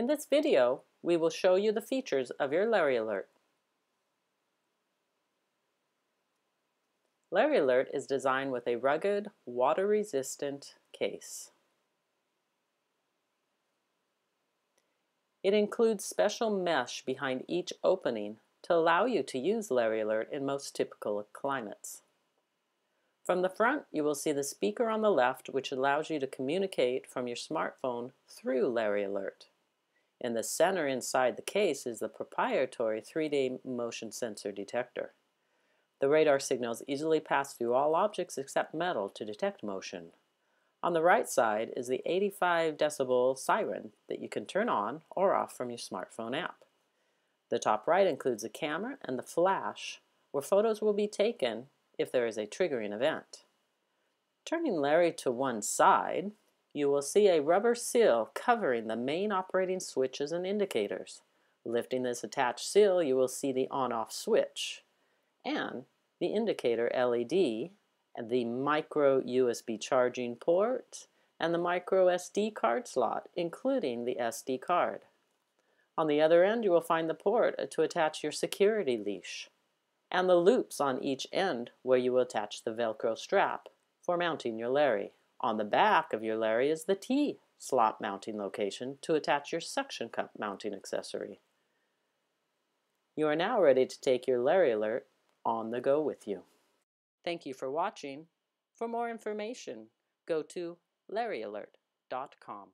In this video, we will show you the features of your Larry Alert. Larry Alert is designed with a rugged, water-resistant case. It includes special mesh behind each opening to allow you to use Larry Alert in most typical climates. From the front, you will see the speaker on the left, which allows you to communicate from your smartphone through Larry Alert and the center inside the case is the proprietary 3D motion sensor detector. The radar signals easily pass through all objects except metal to detect motion. On the right side is the 85 decibel siren that you can turn on or off from your smartphone app. The top right includes the camera and the flash, where photos will be taken if there is a triggering event. Turning Larry to one side, you will see a rubber seal covering the main operating switches and indicators. Lifting this attached seal, you will see the on-off switch and the indicator LED and the micro USB charging port and the micro SD card slot, including the SD card. On the other end, you will find the port to attach your security leash and the loops on each end where you will attach the Velcro strap for mounting your Larry. On the back of your Larry is the T slot mounting location to attach your suction cup mounting accessory. You are now ready to take your Larry Alert on the go with you. Thank you for watching. For more information, go to larryalert.com.